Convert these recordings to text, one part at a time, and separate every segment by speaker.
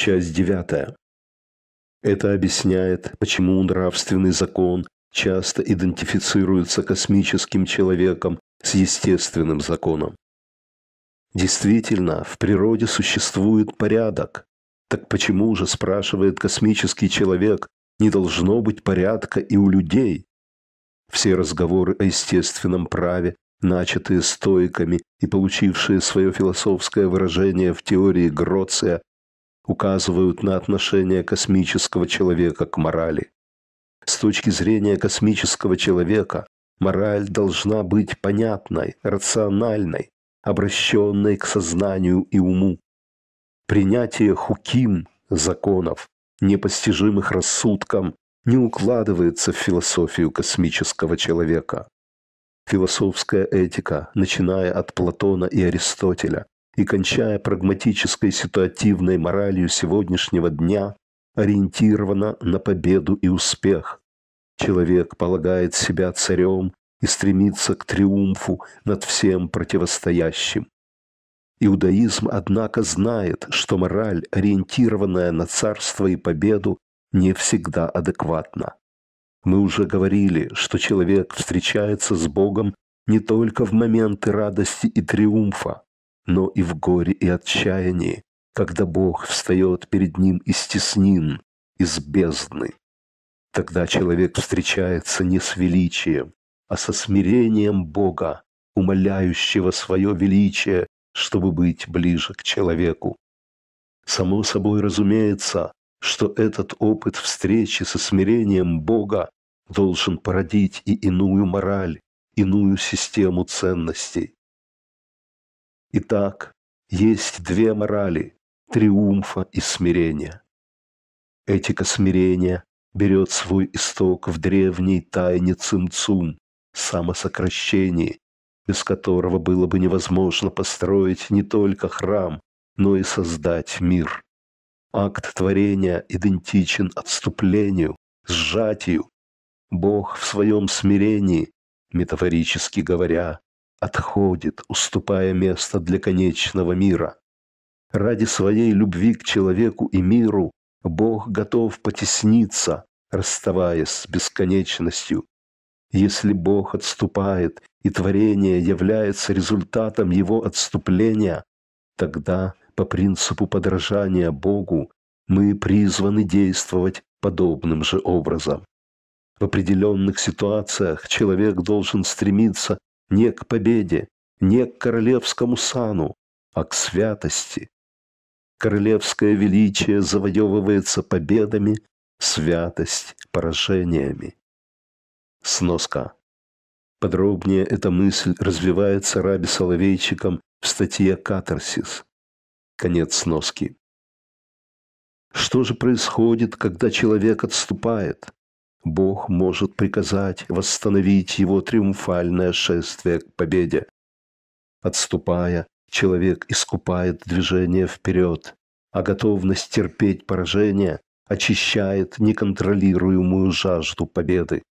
Speaker 1: часть 9. Это объясняет, почему нравственный закон часто идентифицируется космическим человеком с естественным законом. Действительно, в природе существует порядок. Так почему же, спрашивает космический человек, не должно быть порядка и у людей? Все разговоры о естественном праве, начатые стоиками и получившие свое философское выражение в теории Гроция указывают на отношение космического человека к морали. С точки зрения космического человека мораль должна быть понятной, рациональной, обращенной к сознанию и уму. Принятие хуким законов, непостижимых рассудком, не укладывается в философию космического человека. Философская этика, начиная от Платона и Аристотеля, и кончая прагматической ситуативной моралью сегодняшнего дня, ориентирована на победу и успех. Человек полагает себя царем и стремится к триумфу над всем противостоящим. Иудаизм, однако, знает, что мораль, ориентированная на царство и победу, не всегда адекватна. Мы уже говорили, что человек встречается с Богом не только в моменты радости и триумфа, но и в горе и отчаянии, когда Бог встает перед ним из теснин, из бездны. Тогда человек встречается не с величием, а со смирением Бога, умоляющего свое величие, чтобы быть ближе к человеку. Само собой разумеется, что этот опыт встречи со смирением Бога должен породить и иную мораль, иную систему ценностей. Итак, есть две морали – триумфа и смирения. Этика смирения берет свой исток в древней тайне цинцун, самосокращении, без которого было бы невозможно построить не только храм, но и создать мир. Акт творения идентичен отступлению, сжатию. Бог в своем смирении, метафорически говоря, отходит, уступая место для конечного мира. Ради своей любви к человеку и миру Бог готов потесниться, расставаясь с бесконечностью. Если Бог отступает, и творение является результатом его отступления, тогда по принципу подражания Богу мы призваны действовать подобным же образом. В определенных ситуациях человек должен стремиться не к победе, не к королевскому сану, а к святости. Королевское величие завоевывается победами, святость – поражениями. Сноска. Подробнее эта мысль развивается Раби Соловейчиком в статье «Катарсис». Конец сноски. Что же происходит, когда человек отступает? Бог может приказать восстановить его триумфальное шествие к победе. Отступая, человек искупает движение вперед, а готовность терпеть поражение очищает неконтролируемую жажду победы.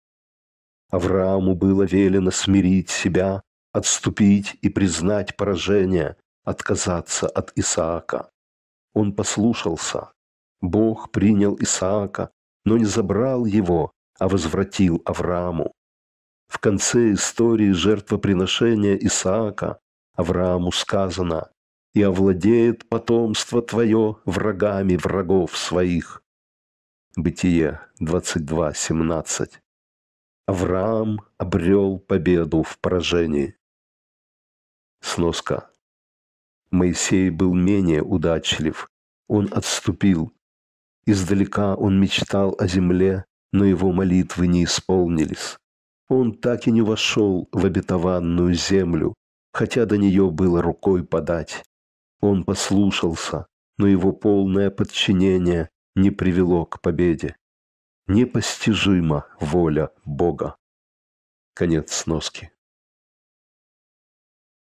Speaker 1: Аврааму было велено смирить себя, отступить и признать поражение, отказаться от Исаака. Он послушался. Бог принял Исаака, но не забрал его, а возвратил Аврааму. В конце истории жертвоприношения Исаака Аврааму сказано «И овладеет потомство твое врагами врагов своих». Бытие 22.17. Авраам обрел победу в поражении. Сноска. Моисей был менее удачлив. Он отступил. Издалека он мечтал о земле, но его молитвы не исполнились. Он так и не вошел в обетованную землю, хотя до нее было рукой подать. Он послушался, но его полное подчинение не привело к победе. Непостижима воля Бога. Конец сноски.